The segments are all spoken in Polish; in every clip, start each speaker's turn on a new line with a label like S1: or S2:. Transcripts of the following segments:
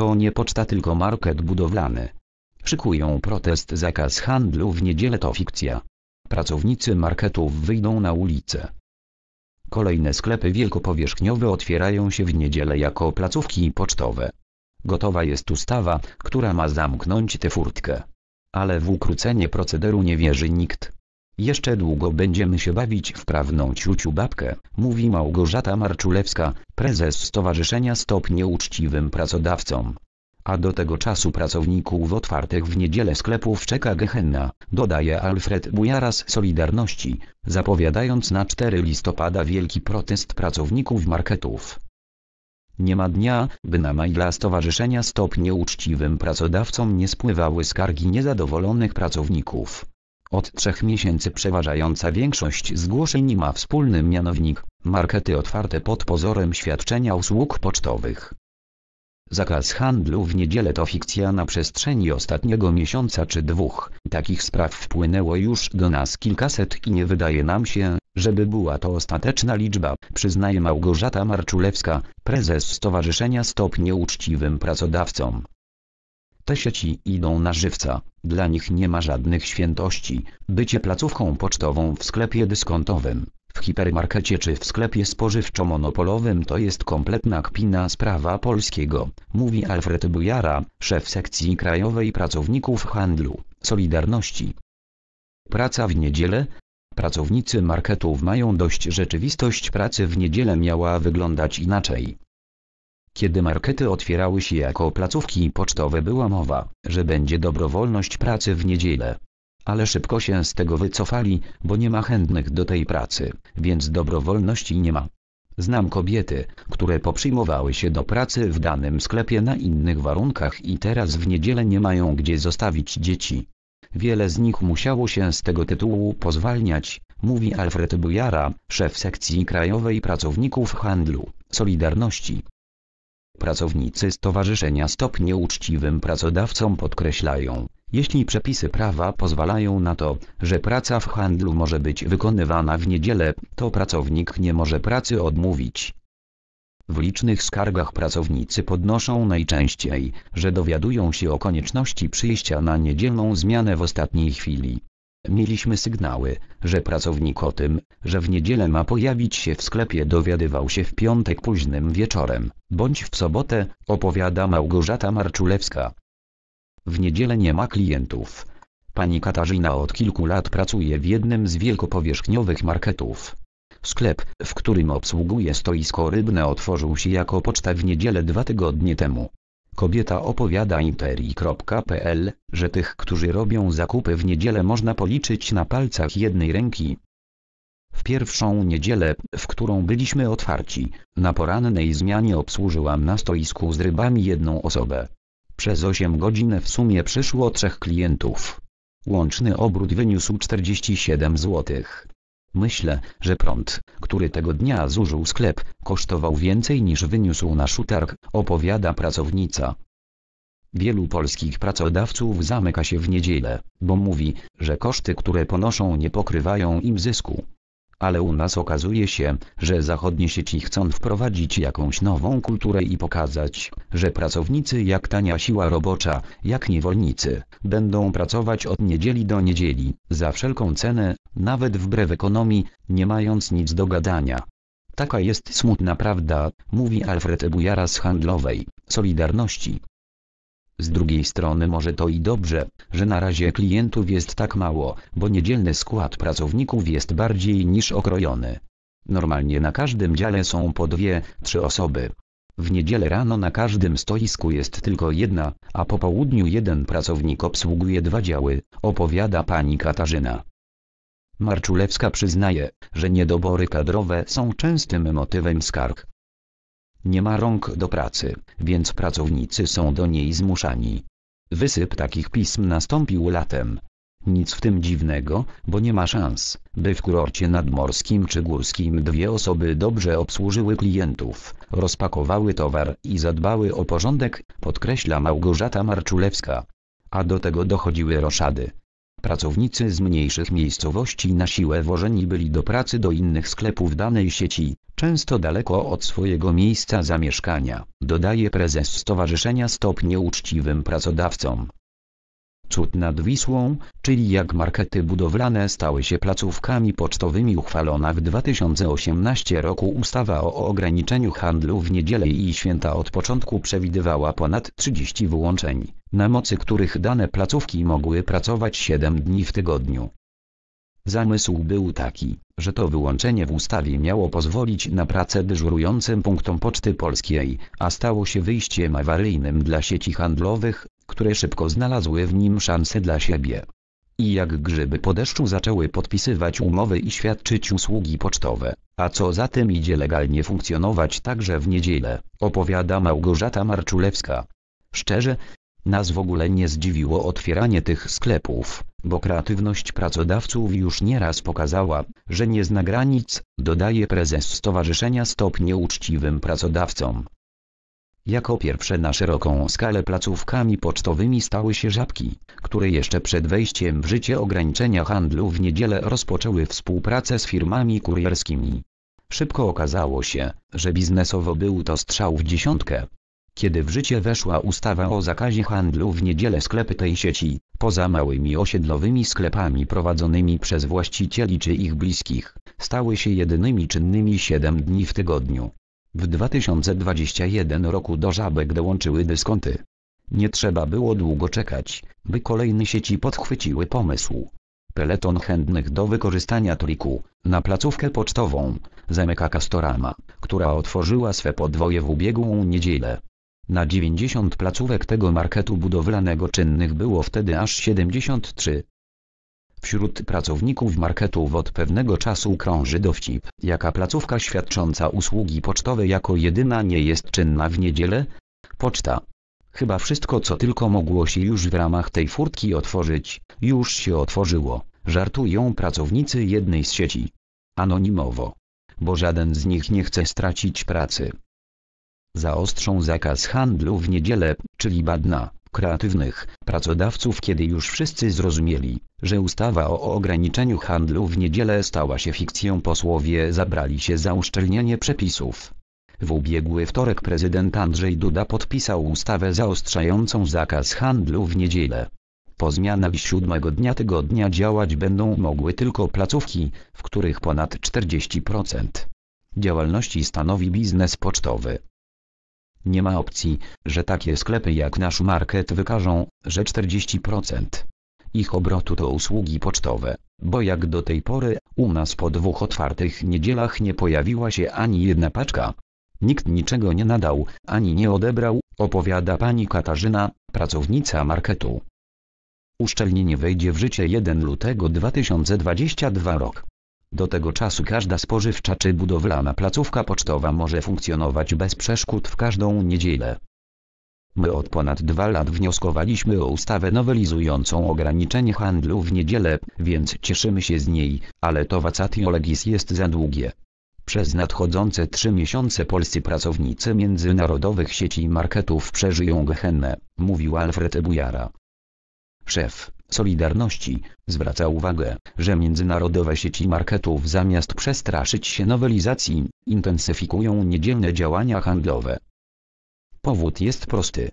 S1: to nie poczta tylko market budowlany. Szykują protest zakaz handlu w niedzielę to fikcja. Pracownicy marketów wyjdą na ulicę. Kolejne sklepy wielkopowierzchniowe otwierają się w niedzielę jako placówki pocztowe. Gotowa jest ustawa, która ma zamknąć tę furtkę. Ale w ukrócenie procederu nie wierzy nikt. Jeszcze długo będziemy się bawić w prawną ciuciu babkę, mówi Małgorzata Marczulewska, prezes Stowarzyszenia Stop Nieuczciwym Pracodawcom. A do tego czasu pracowników otwartych w niedzielę sklepów czeka Gehenna, dodaje Alfred Bujara z Solidarności, zapowiadając na 4 listopada wielki protest pracowników marketów. Nie ma dnia, by na maila Stowarzyszenia Stop Nieuczciwym Pracodawcom nie spływały skargi niezadowolonych pracowników. Od trzech miesięcy przeważająca większość zgłoszeń ma wspólny mianownik – markety otwarte pod pozorem świadczenia usług pocztowych. Zakaz handlu w niedzielę to fikcja na przestrzeni ostatniego miesiąca czy dwóch. Takich spraw wpłynęło już do nas kilkaset i nie wydaje nam się, żeby była to ostateczna liczba, przyznaje Małgorzata Marczulewska, prezes Stowarzyszenia Stop Nieuczciwym Pracodawcom. Te sieci idą na żywca, dla nich nie ma żadnych świętości, bycie placówką pocztową w sklepie dyskontowym, w hipermarkecie czy w sklepie spożywczo-monopolowym to jest kompletna kpina sprawa polskiego, mówi Alfred Bujara, szef sekcji krajowej pracowników handlu, Solidarności. Praca w niedzielę, pracownicy marketów mają dość rzeczywistość pracy w niedzielę miała wyglądać inaczej. Kiedy markety otwierały się jako placówki pocztowe była mowa, że będzie dobrowolność pracy w niedzielę. Ale szybko się z tego wycofali, bo nie ma chętnych do tej pracy, więc dobrowolności nie ma. Znam kobiety, które poprzyjmowały się do pracy w danym sklepie na innych warunkach i teraz w niedzielę nie mają gdzie zostawić dzieci. Wiele z nich musiało się z tego tytułu pozwalniać, mówi Alfred Bujara, szef sekcji krajowej pracowników handlu, Solidarności. Pracownicy stowarzyszenia Stop Nieuczciwym pracodawcom podkreślają, jeśli przepisy prawa pozwalają na to, że praca w handlu może być wykonywana w niedzielę, to pracownik nie może pracy odmówić. W licznych skargach pracownicy podnoszą najczęściej, że dowiadują się o konieczności przyjścia na niedzielną zmianę w ostatniej chwili. Mieliśmy sygnały, że pracownik o tym, że w niedzielę ma pojawić się w sklepie dowiadywał się w piątek późnym wieczorem, bądź w sobotę, opowiada Małgorzata Marczulewska. W niedzielę nie ma klientów. Pani Katarzyna od kilku lat pracuje w jednym z wielkopowierzchniowych marketów. Sklep, w którym obsługuje stoisko rybne otworzył się jako poczta w niedzielę dwa tygodnie temu. Kobieta opowiada interi.pl, że tych, którzy robią zakupy w niedzielę można policzyć na palcach jednej ręki. W pierwszą niedzielę, w którą byliśmy otwarci, na porannej zmianie obsłużyłam na stoisku z rybami jedną osobę. Przez 8 godzin w sumie przyszło trzech klientów. Łączny obrót wyniósł 47 zł. Myślę, że prąd, który tego dnia zużył sklep, kosztował więcej niż wyniósł na szutarg, opowiada pracownica. Wielu polskich pracodawców zamyka się w niedzielę, bo mówi, że koszty które ponoszą nie pokrywają im zysku ale u nas okazuje się, że zachodnie sieci chcą wprowadzić jakąś nową kulturę i pokazać, że pracownicy jak tania siła robocza, jak niewolnicy, będą pracować od niedzieli do niedzieli, za wszelką cenę, nawet wbrew ekonomii, nie mając nic do gadania. Taka jest smutna prawda, mówi Alfred Bujara z handlowej Solidarności. Z drugiej strony może to i dobrze, że na razie klientów jest tak mało, bo niedzielny skład pracowników jest bardziej niż okrojony. Normalnie na każdym dziale są po dwie, trzy osoby. W niedzielę rano na każdym stoisku jest tylko jedna, a po południu jeden pracownik obsługuje dwa działy, opowiada pani Katarzyna. Marczulewska przyznaje, że niedobory kadrowe są częstym motywem skarg. Nie ma rąk do pracy, więc pracownicy są do niej zmuszani. Wysyp takich pism nastąpił latem. Nic w tym dziwnego, bo nie ma szans, by w kurorcie nadmorskim czy górskim dwie osoby dobrze obsłużyły klientów, rozpakowały towar i zadbały o porządek, podkreśla Małgorzata Marczulewska. A do tego dochodziły roszady. Pracownicy z mniejszych miejscowości na siłę wożeni byli do pracy do innych sklepów danej sieci, często daleko od swojego miejsca zamieszkania, dodaje prezes stowarzyszenia stopnie uczciwym pracodawcom. Cud nad Wisłą, czyli jak markety budowlane stały się placówkami pocztowymi uchwalona w 2018 roku ustawa o ograniczeniu handlu w niedzielę i święta od początku przewidywała ponad 30 wyłączeń, na mocy których dane placówki mogły pracować 7 dni w tygodniu. Zamysł był taki, że to wyłączenie w ustawie miało pozwolić na pracę dyżurującym punktom Poczty Polskiej, a stało się wyjściem awaryjnym dla sieci handlowych, które szybko znalazły w nim szanse dla siebie. I jak grzyby po deszczu zaczęły podpisywać umowy i świadczyć usługi pocztowe, a co za tym idzie legalnie funkcjonować także w niedzielę, opowiada Małgorzata Marczulewska. Szczerze, nas w ogóle nie zdziwiło otwieranie tych sklepów, bo kreatywność pracodawców już nieraz pokazała, że nie zna granic, dodaje prezes stowarzyszenia stopnie uczciwym pracodawcom. Jako pierwsze na szeroką skalę placówkami pocztowymi stały się żabki, które jeszcze przed wejściem w życie ograniczenia handlu w niedzielę rozpoczęły współpracę z firmami kurierskimi. Szybko okazało się, że biznesowo był to strzał w dziesiątkę, kiedy w życie weszła ustawa o zakazie handlu w niedzielę sklepy tej sieci, poza małymi osiedlowymi sklepami prowadzonymi przez właścicieli czy ich bliskich, stały się jedynymi czynnymi 7 dni w tygodniu. W 2021 roku do żabek dołączyły dyskonty. Nie trzeba było długo czekać, by kolejne sieci podchwyciły pomysł. Peleton chętnych do wykorzystania triku na placówkę pocztową zamyka Castorama, która otworzyła swe podwoje w ubiegłą niedzielę. Na 90 placówek tego marketu budowlanego czynnych było wtedy aż 73. Wśród pracowników marketów od pewnego czasu krąży dowcip, jaka placówka świadcząca usługi pocztowe jako jedyna nie jest czynna w niedzielę? Poczta. Chyba wszystko co tylko mogło się już w ramach tej furtki otworzyć, już się otworzyło, żartują pracownicy jednej z sieci. Anonimowo. Bo żaden z nich nie chce stracić pracy zaostrzą zakaz handlu w niedzielę, czyli badna, kreatywnych, pracodawców kiedy już wszyscy zrozumieli, że ustawa o ograniczeniu handlu w niedzielę stała się fikcją posłowie zabrali się za uszczelnianie przepisów. W ubiegły wtorek prezydent Andrzej Duda podpisał ustawę zaostrzającą zakaz handlu w niedzielę. Po zmianach siódmego dnia tygodnia działać będą mogły tylko placówki, w których ponad 40% działalności stanowi biznes pocztowy. Nie ma opcji, że takie sklepy jak nasz market wykażą, że 40% ich obrotu to usługi pocztowe, bo jak do tej pory, u nas po dwóch otwartych niedzielach nie pojawiła się ani jedna paczka. Nikt niczego nie nadał, ani nie odebrał, opowiada pani Katarzyna, pracownica marketu. Uszczelnienie wejdzie w życie 1 lutego 2022 rok. Do tego czasu każda spożywcza czy budowlana placówka pocztowa może funkcjonować bez przeszkód w każdą niedzielę. My od ponad dwa lat wnioskowaliśmy o ustawę nowelizującą ograniczenie handlu w niedzielę, więc cieszymy się z niej, ale to vacatio legis jest za długie. Przez nadchodzące trzy miesiące polscy pracownicy międzynarodowych sieci marketów przeżyją gehennę, mówił Alfred Bujara. Szef Solidarności, zwraca uwagę, że międzynarodowe sieci marketów zamiast przestraszyć się nowelizacji, intensyfikują niedzielne działania handlowe. Powód jest prosty.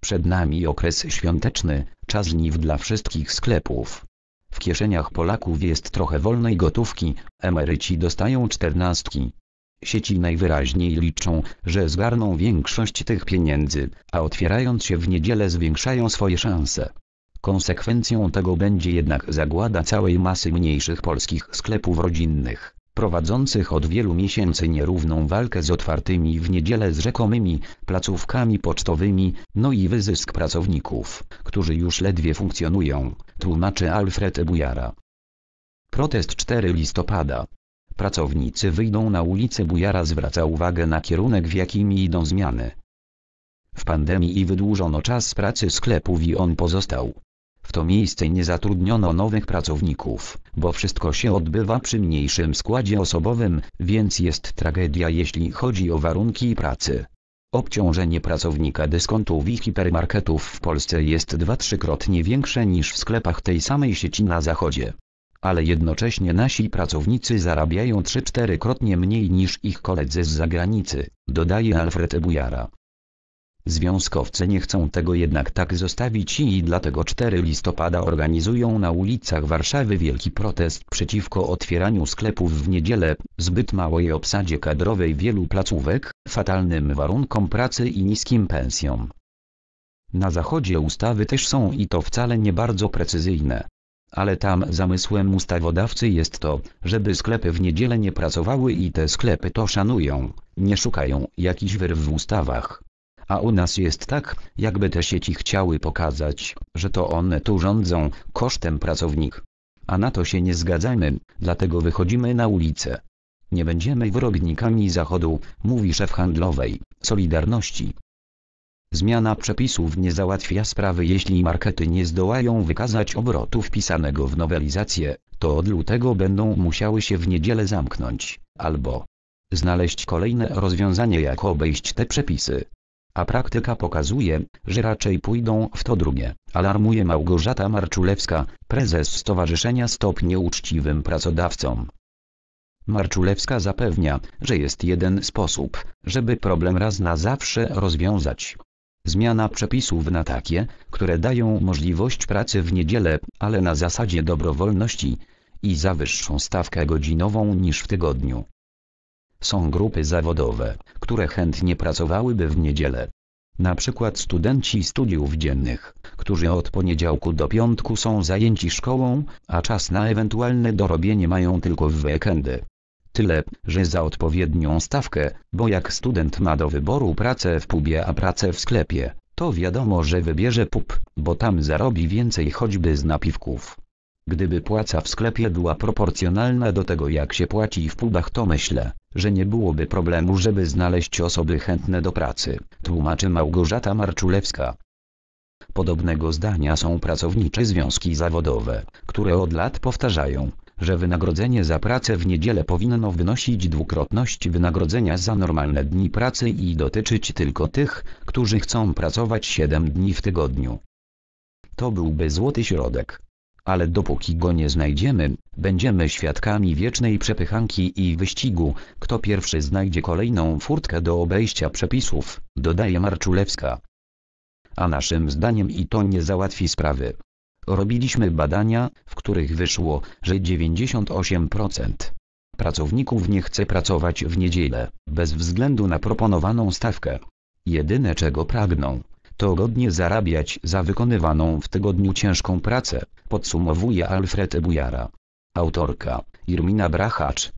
S1: Przed nami okres świąteczny, czas niw dla wszystkich sklepów. W kieszeniach Polaków jest trochę wolnej gotówki, emeryci dostają czternastki. Sieci najwyraźniej liczą, że zgarną większość tych pieniędzy, a otwierając się w niedzielę zwiększają swoje szanse. Konsekwencją tego będzie jednak zagłada całej masy mniejszych polskich sklepów rodzinnych, prowadzących od wielu miesięcy nierówną walkę z otwartymi w niedzielę rzekomymi placówkami pocztowymi, no i wyzysk pracowników, którzy już ledwie funkcjonują, tłumaczy Alfred Bujara. Protest 4 listopada. Pracownicy wyjdą na ulicę Bujara zwraca uwagę na kierunek w jakim idą zmiany. W pandemii i wydłużono czas pracy sklepów i on pozostał. W to miejsce nie zatrudniono nowych pracowników, bo wszystko się odbywa przy mniejszym składzie osobowym, więc jest tragedia jeśli chodzi o warunki pracy. Obciążenie pracownika dyskontów i hipermarketów w Polsce jest dwa-trzykrotnie większe niż w sklepach tej samej sieci na zachodzie. Ale jednocześnie nasi pracownicy zarabiają 3-4 krotnie mniej niż ich koledzy z zagranicy, dodaje Alfred Bujara. Związkowcy nie chcą tego jednak tak zostawić i dlatego 4 listopada organizują na ulicach Warszawy wielki protest przeciwko otwieraniu sklepów w niedzielę, zbyt małej obsadzie kadrowej wielu placówek, fatalnym warunkom pracy i niskim pensjom. Na zachodzie ustawy też są i to wcale nie bardzo precyzyjne. Ale tam zamysłem ustawodawcy jest to, żeby sklepy w niedzielę nie pracowały i te sklepy to szanują, nie szukają jakichś wyrw w ustawach a u nas jest tak, jakby te sieci chciały pokazać, że to one tu rządzą, kosztem pracownik. A na to się nie zgadzamy, dlatego wychodzimy na ulicę. Nie będziemy wrognikami Zachodu, mówi szef handlowej, Solidarności. Zmiana przepisów nie załatwia sprawy jeśli markety nie zdołają wykazać obrotu wpisanego w nowelizację, to od lutego będą musiały się w niedzielę zamknąć, albo znaleźć kolejne rozwiązanie jak obejść te przepisy a praktyka pokazuje, że raczej pójdą w to drugie, alarmuje Małgorzata Marczulewska, prezes Stowarzyszenia Stop Nieuczciwym Pracodawcom. Marczulewska zapewnia, że jest jeden sposób, żeby problem raz na zawsze rozwiązać. Zmiana przepisów na takie, które dają możliwość pracy w niedzielę, ale na zasadzie dobrowolności i za wyższą stawkę godzinową niż w tygodniu. Są grupy zawodowe, które chętnie pracowałyby w niedzielę. Na przykład studenci studiów dziennych, którzy od poniedziałku do piątku są zajęci szkołą, a czas na ewentualne dorobienie mają tylko w weekendy. Tyle, że za odpowiednią stawkę, bo jak student ma do wyboru pracę w pubie a pracę w sklepie, to wiadomo, że wybierze pub, bo tam zarobi więcej choćby z napiwków. Gdyby płaca w sklepie była proporcjonalna do tego jak się płaci w pubach to myślę, że nie byłoby problemu żeby znaleźć osoby chętne do pracy, tłumaczy Małgorzata Marczulewska. Podobnego zdania są pracownicze związki zawodowe, które od lat powtarzają, że wynagrodzenie za pracę w niedzielę powinno wynosić dwukrotność wynagrodzenia za normalne dni pracy i dotyczyć tylko tych, którzy chcą pracować 7 dni w tygodniu. To byłby złoty środek ale dopóki go nie znajdziemy, będziemy świadkami wiecznej przepychanki i wyścigu, kto pierwszy znajdzie kolejną furtkę do obejścia przepisów, dodaje Marczulewska. A naszym zdaniem i to nie załatwi sprawy. Robiliśmy badania, w których wyszło, że 98% pracowników nie chce pracować w niedzielę, bez względu na proponowaną stawkę. Jedyne czego pragną, to godnie zarabiać za wykonywaną w tygodniu ciężką pracę, podsumowuje Alfred Bujara. Autorka, Irmina Brachacz,